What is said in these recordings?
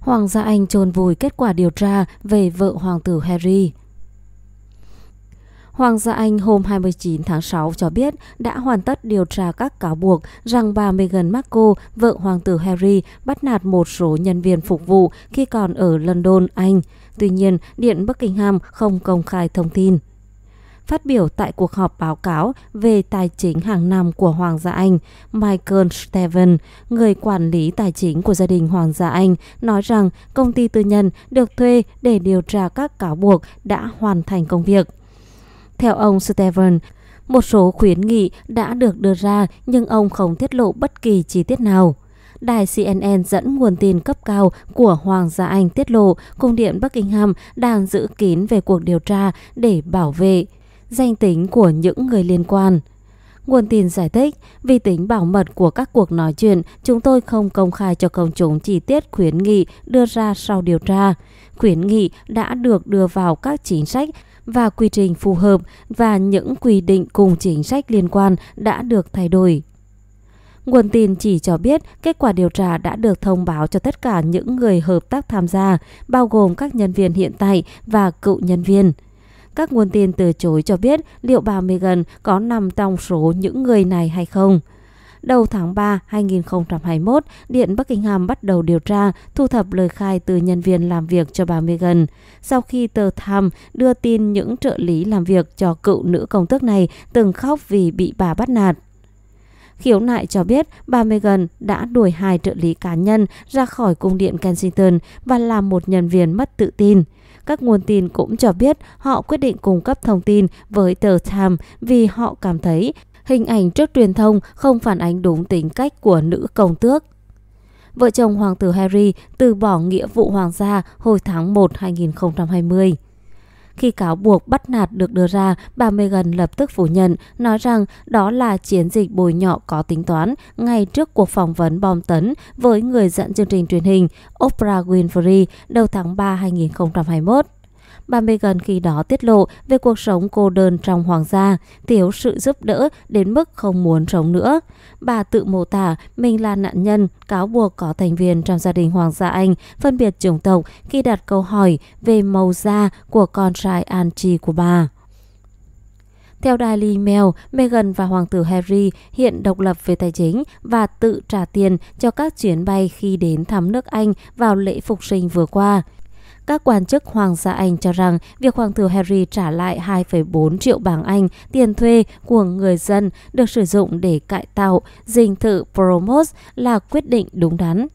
Hoàng gia Anh chôn vùi kết quả điều tra về vợ hoàng tử Harry. Hoàng gia Anh hôm 29 tháng 6 cho biết đã hoàn tất điều tra các cáo buộc rằng bà Meghan Markle, vợ hoàng tử Harry, bắt nạt một số nhân viên phục vụ khi còn ở London, Anh. Tuy nhiên, Điện Buckingham không công khai thông tin. Phát biểu tại cuộc họp báo cáo về tài chính hàng năm của Hoàng gia Anh, Michael Steven, người quản lý tài chính của gia đình Hoàng gia Anh, nói rằng công ty tư nhân được thuê để điều tra các cáo buộc đã hoàn thành công việc. Theo ông Steven, một số khuyến nghị đã được đưa ra nhưng ông không tiết lộ bất kỳ chi tiết nào đài CNN dẫn nguồn tin cấp cao của Hoàng gia Anh tiết lộ cung điện Buckingham đang giữ kín về cuộc điều tra để bảo vệ danh tính của những người liên quan. Nguồn tin giải thích, vì tính bảo mật của các cuộc nói chuyện, chúng tôi không công khai cho công chúng chi tiết khuyến nghị đưa ra sau điều tra. Khuyến nghị đã được đưa vào các chính sách và quy trình phù hợp và những quy định cùng chính sách liên quan đã được thay đổi. Nguồn tin chỉ cho biết kết quả điều tra đã được thông báo cho tất cả những người hợp tác tham gia, bao gồm các nhân viên hiện tại và cựu nhân viên. Các nguồn tin từ chối cho biết liệu bà Meghan có nằm trong số những người này hay không. Đầu tháng 3, 2021, Điện Buckingham bắt đầu điều tra, thu thập lời khai từ nhân viên làm việc cho bà Meghan. Sau khi tờ Tham đưa tin những trợ lý làm việc cho cựu nữ công tước này từng khóc vì bị bà bắt nạt. Khiếu nại cho biết bà Meghan đã đuổi hai trợ lý cá nhân ra khỏi cung điện Kensington và làm một nhân viên mất tự tin. Các nguồn tin cũng cho biết họ quyết định cung cấp thông tin với tờ Time vì họ cảm thấy hình ảnh trước truyền thông không phản ánh đúng tính cách của nữ công tước. Vợ chồng hoàng tử Harry từ bỏ nghĩa vụ hoàng gia hồi tháng 1 2020. Khi cáo buộc bắt nạt được đưa ra, bà Megan lập tức phủ nhận, nói rằng đó là chiến dịch bồi nhọ có tính toán ngay trước cuộc phỏng vấn bom tấn với người dẫn chương trình truyền hình Oprah Winfrey đầu tháng 3 2021. Bà Meghan khi đó tiết lộ về cuộc sống cô đơn trong hoàng gia, thiếu sự giúp đỡ đến mức không muốn sống nữa. Bà tự mô tả mình là nạn nhân cáo buộc có thành viên trong gia đình hoàng gia Anh phân biệt chủng tộc khi đặt câu hỏi về màu da của con trai Angie của bà. Theo Daily Mail, Meghan và Hoàng tử Harry hiện độc lập về tài chính và tự trả tiền cho các chuyến bay khi đến thăm nước Anh vào lễ phục sinh vừa qua. Các quan chức Hoàng gia Anh cho rằng việc Hoàng tử Harry trả lại 2,4 triệu bảng Anh tiền thuê của người dân được sử dụng để cải tạo dinh thự Promos là quyết định đúng đắn.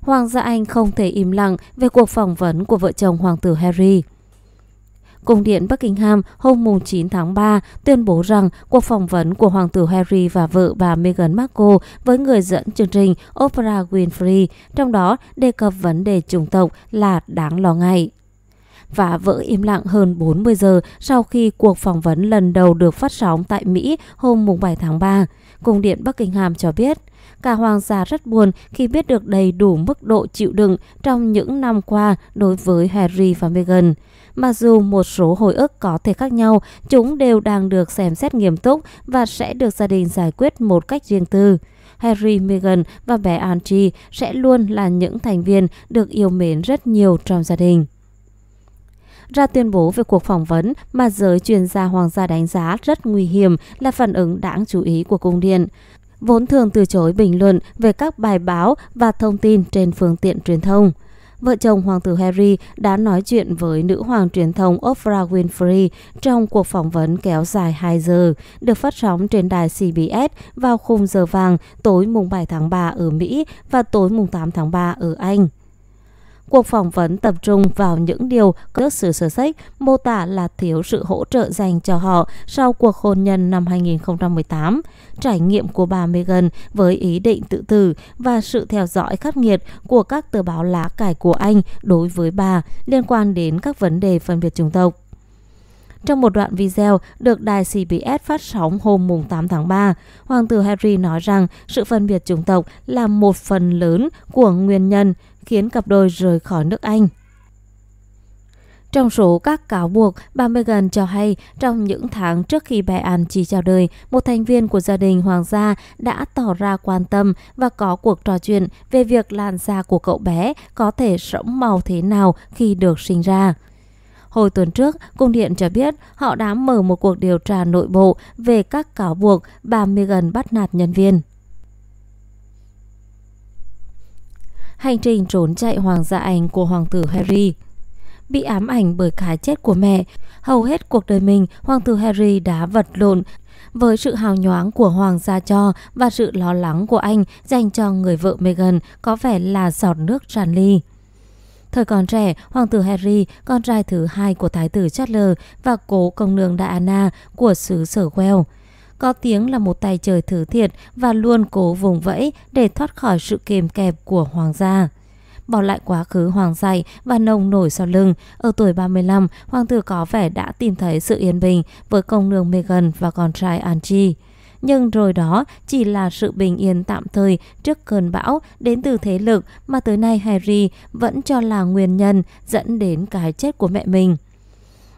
Hoàng gia Anh không thể im lặng về cuộc phỏng vấn của vợ chồng Hoàng tử Harry. Cung điện Buckingham hôm 9 tháng 3 tuyên bố rằng cuộc phỏng vấn của Hoàng tử Harry và vợ bà Meghan Markle với người dẫn chương trình Oprah Winfrey, trong đó đề cập vấn đề chủng tộc là đáng lo ngại và vỡ im lặng hơn 40 giờ sau khi cuộc phỏng vấn lần đầu được phát sóng tại Mỹ hôm 7 tháng 3. Cung điện Buckingham cho biết, cả hoàng gia rất buồn khi biết được đầy đủ mức độ chịu đựng trong những năm qua đối với Harry và Meghan. Mặc dù một số hồi ức có thể khác nhau, chúng đều đang được xem xét nghiêm túc và sẽ được gia đình giải quyết một cách riêng tư. Harry, Meghan và bé Archie sẽ luôn là những thành viên được yêu mến rất nhiều trong gia đình ra tuyên bố về cuộc phỏng vấn mà giới chuyên gia hoàng gia đánh giá rất nguy hiểm là phản ứng đáng chú ý của cung điện. Vốn thường từ chối bình luận về các bài báo và thông tin trên phương tiện truyền thông vợ chồng hoàng tử Harry đã nói chuyện với nữ hoàng truyền thông Oprah Winfrey trong cuộc phỏng vấn kéo dài 2 giờ, được phát sóng trên đài CBS vào khung giờ vàng tối mùng 7 tháng 3 ở Mỹ và tối mùng 8 tháng 3 ở Anh. Cuộc phỏng vấn tập trung vào những điều cơ sử sở sách mô tả là thiếu sự hỗ trợ dành cho họ sau cuộc hôn nhân năm 2018, trải nghiệm của bà Meghan với ý định tự tử và sự theo dõi khắc nghiệt của các tờ báo lá cải của Anh đối với bà liên quan đến các vấn đề phân biệt chủng tộc. Trong một đoạn video được đài CBS phát sóng hôm 8 tháng 3, Hoàng tử Harry nói rằng sự phân biệt chủng tộc là một phần lớn của nguyên nhân khiến cặp đôi rời khỏi nước Anh. Trong số các cáo buộc, bà Meghan cho hay trong những tháng trước khi bé An chỉ chào đời, một thành viên của gia đình hoàng gia đã tỏ ra quan tâm và có cuộc trò chuyện về việc làn da của cậu bé có thể sẫm màu thế nào khi được sinh ra. Hồi tuần trước, Cung Điện cho biết họ đã mở một cuộc điều tra nội bộ về các cáo buộc bà Meghan bắt nạt nhân viên. hành trình trốn chạy hoàng gia Anh của hoàng tử Harry. Bị ám ảnh bởi cái chết của mẹ, hầu hết cuộc đời mình, hoàng tử Harry đã vật lộn với sự hào nhoáng của hoàng gia cho và sự lo lắng của anh dành cho người vợ Meghan có vẻ là giọt nước tràn ly. Thời còn trẻ, hoàng tử Harry, con trai thứ hai của thái tử Charles và cố công nương Diana của xứ sở Wales, có tiếng là một tài trời thử thiệt và luôn cố vùng vẫy để thoát khỏi sự kềm kẹp của hoàng gia. Bỏ lại quá khứ hoàng dạy và nông nổi sau lưng, ở tuổi 35, hoàng tử có vẻ đã tìm thấy sự yên bình với công nương Meghan và con trai archie Nhưng rồi đó chỉ là sự bình yên tạm thời trước cơn bão đến từ thế lực mà tới nay Harry vẫn cho là nguyên nhân dẫn đến cái chết của mẹ mình.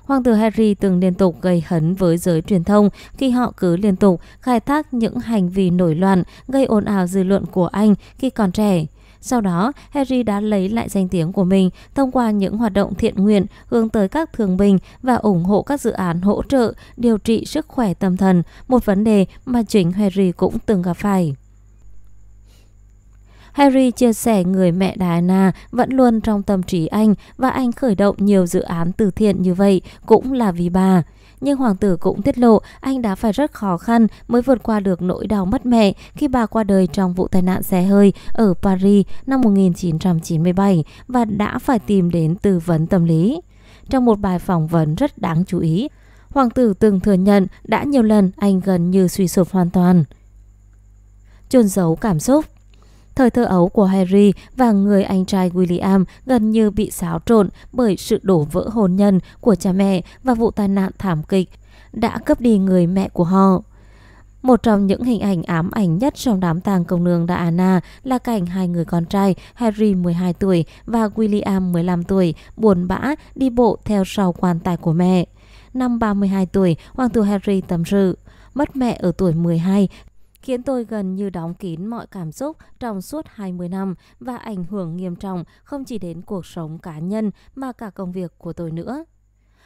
Hoàng tử Harry từng liên tục gây hấn với giới truyền thông khi họ cứ liên tục khai thác những hành vi nổi loạn gây ồn ào dư luận của anh khi còn trẻ. Sau đó, Harry đã lấy lại danh tiếng của mình thông qua những hoạt động thiện nguyện hướng tới các thường binh và ủng hộ các dự án hỗ trợ điều trị sức khỏe tâm thần, một vấn đề mà chính Harry cũng từng gặp phải. Harry chia sẻ người mẹ Diana vẫn luôn trong tâm trí anh và anh khởi động nhiều dự án từ thiện như vậy cũng là vì bà. Nhưng hoàng tử cũng tiết lộ anh đã phải rất khó khăn mới vượt qua được nỗi đau mất mẹ khi bà qua đời trong vụ tai nạn xe hơi ở Paris năm 1997 và đã phải tìm đến tư vấn tâm lý. Trong một bài phỏng vấn rất đáng chú ý, hoàng tử từng thừa nhận đã nhiều lần anh gần như suy sụp hoàn toàn. Chôn giấu cảm xúc Thời thơ ấu của Harry và người anh trai William gần như bị xáo trộn bởi sự đổ vỡ hôn nhân của cha mẹ và vụ tai nạn thảm kịch đã cướp đi người mẹ của họ. Một trong những hình ảnh ám ảnh nhất trong đám tang công nương Diana là cảnh hai người con trai Harry 12 tuổi và William 15 tuổi buồn bã đi bộ theo sau quan tài của mẹ. Năm 32 tuổi, hoàng tử Harry tâm sự. Mất mẹ ở tuổi 12 khiến tôi gần như đóng kín mọi cảm xúc trong suốt 20 năm và ảnh hưởng nghiêm trọng không chỉ đến cuộc sống cá nhân mà cả công việc của tôi nữa.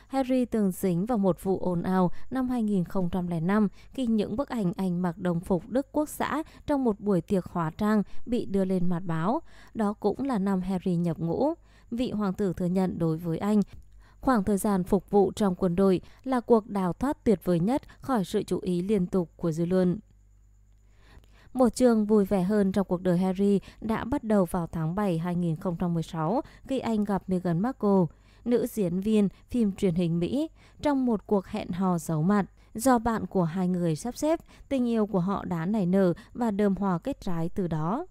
Harry từng dính vào một vụ ồn ào năm 2005 khi những bức ảnh anh mặc đồng phục Đức Quốc xã trong một buổi tiệc hóa trang bị đưa lên mặt báo. Đó cũng là năm Harry nhập ngũ. Vị hoàng tử thừa nhận đối với anh khoảng thời gian phục vụ trong quân đội là cuộc đào thoát tuyệt vời nhất khỏi sự chú ý liên tục của dư luận. Một trường vui vẻ hơn trong cuộc đời Harry đã bắt đầu vào tháng 7 2016 khi anh gặp Meghan Markle, nữ diễn viên phim truyền hình Mỹ, trong một cuộc hẹn hò giấu mặt. Do bạn của hai người sắp xếp, tình yêu của họ đã nảy nở và đơm hòa kết trái từ đó.